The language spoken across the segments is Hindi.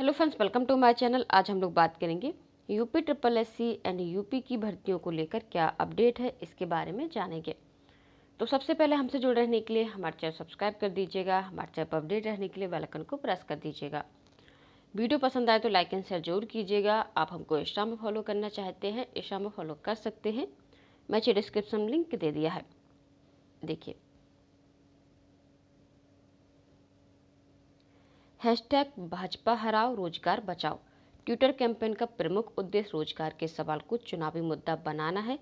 hello friends welcome to my channel आज हम लोग बात करेंगे UP triple S C and UP की भर्तियों को लेकर क्या अपडेट है इसके बारे में जानेंगे तो सबसे पहले हमसे जुड़े रहने के लिए हमारे चैनल सब्सक्राइब कर दीजिएगा हमारे चैनल पर अपडेट रहने के लिए वेलकन को प्रेस कर दीजिएगा वीडियो पसंद आए तो लाइक एंड शेयर जरूर कीजिएगा आप हमको इंस्टा में फॉलो करना चाहते हैं इंस्टा में फॉलो कर सकते हैं मैं डिस्क्रिप्शन लिंक दे दिया है देखिए हैशटैग भाजपा हराओ रोजगार बचाओ ट्विटर कैंपेन का प्रमुख उद्देश्य रोजगार के सवाल को चुनावी मुद्दा बनाना है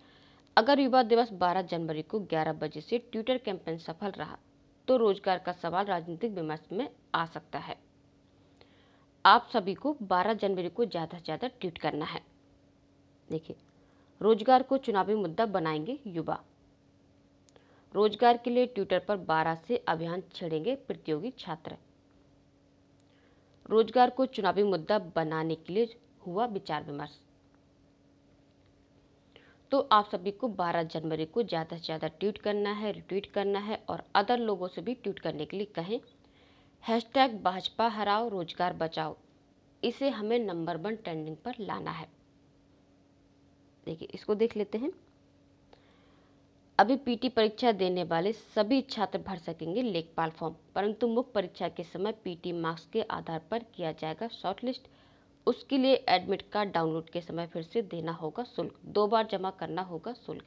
अगर युवा दिवस 12 जनवरी को 11 बजे से ट्विटर कैंपेन सफल रहा तो रोजगार का सवाल राजनीतिक विमर्श में आ सकता है आप सभी को 12 जनवरी को ज़्यादा से ज़्यादा ट्वीट करना है देखिए रोजगार को चुनावी मुद्दा बनाएंगे युवा रोजगार के लिए ट्विटर पर 12 से अभियान छेड़ेंगे प्रतियोगी छात्र रोजगार को चुनावी मुद्दा बनाने के लिए हुआ विचार विमर्श तो आप सभी को 12 जनवरी को ज़्यादा से ज़्यादा ट्वीट करना है रिट्वीट करना है और अदर लोगों से भी ट्वीट करने के लिए कहें हैशटैग भाजपा हराओ रोजगार बचाओ इसे हमें नंबर वन ट्रेंडिंग पर लाना है देखिए इसको देख लेते हैं अभी पीटी परीक्षा देने वाले सभी छात्र भर सकेंगे लेखपाल फॉर्म परंतु मुख्य परीक्षा के समय पीटी मार्क्स के आधार पर किया जाएगा शॉर्टलिस्ट उसके लिए एडमिट कार्ड डाउनलोड के समय फिर से देना होगा शुल्क दो बार जमा करना होगा शुल्क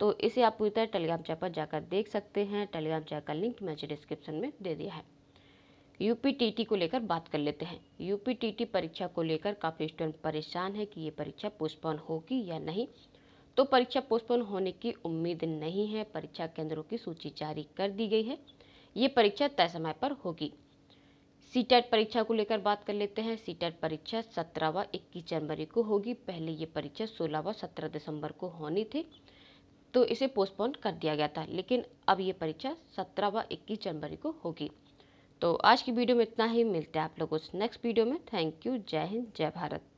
तो इसे आप पूरी तरह टेलीग्राम चैनल पर जाकर देख सकते हैं टेलीग्राम चैनल का लिंक मैंने डिस्क्रिप्शन में दे दिया है यूपीटीटी को लेकर बात कर लेते हैं यूपीटीटी परीक्षा को लेकर काफ़ी स्टूडेंट परेशान है कि ये परीक्षा पोस्टपोन होगी या नहीं तो परीक्षा पोस्टपोन होने की उम्मीद नहीं है परीक्षा केंद्रों की सूची जारी कर दी गई है ये परीक्षा तय समय पर होगी सीटेट परीक्षा को लेकर बात कर लेते हैं सीटेट परीक्षा सत्रह व इक्कीस जनवरी को होगी पहले ये परीक्षा सोलह व सत्रह दिसंबर को होनी थी तो इसे पोस्टपोन कर दिया गया था लेकिन अब ये परीक्षा सत्रह व इक्कीस जनवरी को होगी तो आज की वीडियो में इतना ही मिलते हैं आप लोगों से नेक्स्ट वीडियो में थैंक यू जय हिंद जय भारत